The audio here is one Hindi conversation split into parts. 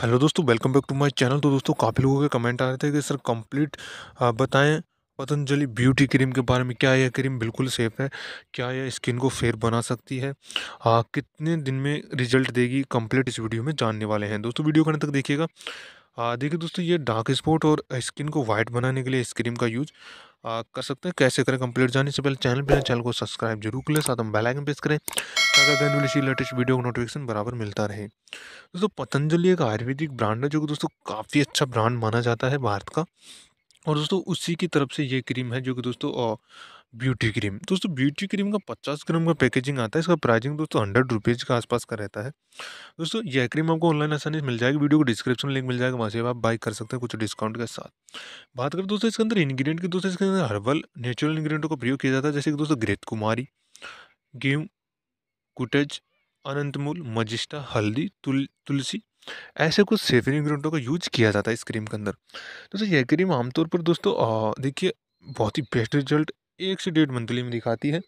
हेलो दोस्तों welcome back to my channel तो दोस्तों काफ़ी लोगों के कमेंट आ रहे थे कि सर कंप्लीट बताएं पतंजलि ब्यूटी क्रीम के बारे में क्या यह क्रीम बिल्कुल सेफ़ है क्या यह स्किन को फेयर बना सकती है आ, कितने दिन में रिजल्ट देगी कंप्लीट इस वीडियो में जानने वाले हैं दोस्तों वीडियो करने तक देखिएगा देखिए दोस्तों ये डार्क स्पॉट और स्किन को वाइट बनाने के लिए इस क्रीम का यूज़ आ, कर सकते हैं कैसे करें कंप्लीट जाने से पहले चैनल पर चैनल को सब्सक्राइब जरूर करें साथ में बेलाइकन प्रेस करें ताकि आने लेटेस्ट वीडियो का नोटिफिकेशन बराबर मिलता रहे दोस्तों पतंजलि एक आयुर्वेदिक ब्रांड है जो कि दोस्तों काफ़ी अच्छा ब्रांड माना जाता है भारत का और दोस्तों उसी की तरफ से ये क्रीम है जो कि दोस्तों ब्यूटी क्रीम दोस्तों ब्यूटी क्रीम का पचास ग्राम का पैकेजिंग आता है इसका प्राइसिंग दोस्तों हंड्रेड रुपीज़ के आसपास का रहता है दोस्तों यह क्रीम आपको ऑनलाइन आसानी से मिल जाएगी वीडियो को डिस्क्रिप्शन लिंक मिल जाएगा वहाँ से आप बाई कर सकते हैं कुछ डिस्काउंट के साथ बात करें दोस्तों इसके अंदर इंग्रीडियंट की दोस्तों इसके अंदर हर्बल नेचुरल इन्ग्रीडियंटों का प्रयोग किया जाता है जैसे कि दोस्तों ग्रेत कुमारी गेहूँ कुटेज अनंतमूल मजिस्टा हल्दी तुल तुलसी ऐसे कुछ सेवरी इंग्रीडियंटों का यूज किया जाता है इस क्रीम के अंदर दोस्तों यह क्रीम आमतौर पर दोस्तों देखिए बहुत ही बेस्ट रिजल्ट एक से डेढ़ मंथली में दिखाती है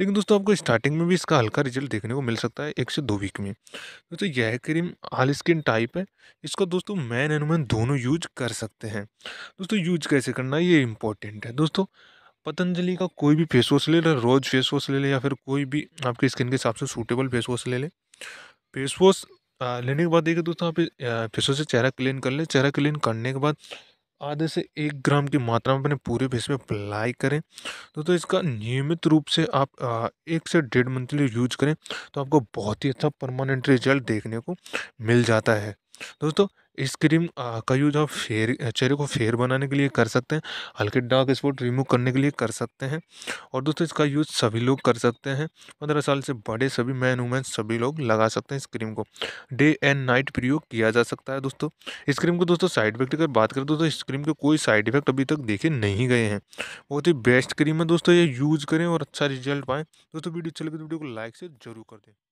लेकिन दोस्तों आपको स्टार्टिंग में भी इसका हल्का रिजल्ट देखने को मिल सकता है एक से दो वीक में दोस्तों यह क्रीम हाल स्किन टाइप है इसका दोस्तों मैन एंड वुमेन दोनों यूज कर सकते हैं दोस्तों यूज कैसे करना है ये इंपॉर्टेंट है दोस्तों पतंजलि का कोई भी फेस वॉश ले लें रोज़ फेस वॉश ले लें या फिर कोई भी आपकी स्किन के हिसाब से सूटेबल फेस वॉश ले लें फेस वॉश लेने के बाद देखिए दोस्तों आप फिशों से चेहरा क्लीन कर लें चेहरा क्लीन करने के बाद आधे से एक ग्राम की मात्रा में अपने पूरे फेस पे अप्लाई करें दोस्तों तो इसका नियमित रूप से आप एक से डेढ़ मंथली यूज करें तो आपको बहुत ही अच्छा परमानेंट रिजल्ट देखने को मिल जाता है दोस्तों इस क्रीम का यूज आप फेर चेहरे को फेयर बनाने के लिए कर सकते हैं हल्के डार्क स्पॉट रिमूव करने के लिए कर सकते हैं और दोस्तों इसका यूज सभी लोग कर सकते हैं पंद्रह साल से बड़े सभी मैन वुमेन सभी लोग लगा सकते हैं इस क्रीम को डे एंड नाइट प्रयोग किया जा सकता है दोस्तों इस क्रीम को दोस्तों साइड इफेक्ट अगर बात करें दोस्तों इस क्रीम के कोई साइड इफेक्ट अभी तक देखे नहीं गए हैं बहुत ही बेस्ट क्रीम है दोस्तों ये यूज़ करें और अच्छा रिजल्ट पाएँ दोस्तों वीडियो अच्छी लगे तो वीडियो को लाइक से जरूर कर दें